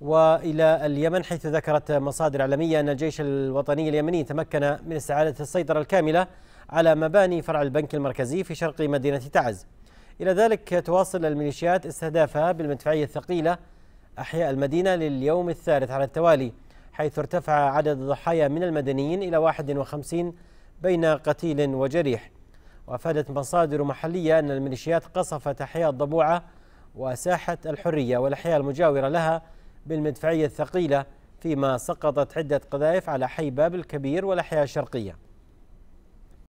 والى اليمن حيث ذكرت مصادر اعلاميه ان الجيش الوطني اليمني تمكن من استعاده السيطره الكامله على مباني فرع البنك المركزي في شرق مدينه تعز. الى ذلك تواصل الميليشيات استهدافها بالمدفعيه الثقيله احياء المدينه لليوم الثالث على التوالي حيث ارتفع عدد الضحايا من المدنيين الى 51 بين قتيل وجريح. وافادت مصادر محليه ان الميليشيات قصفت احياء الضبوعه وساحه الحريه والاحياء المجاوره لها بالمدفعية الثقيلة فيما سقطت عدة قذائف على حي باب الكبير والأحياء الشرقية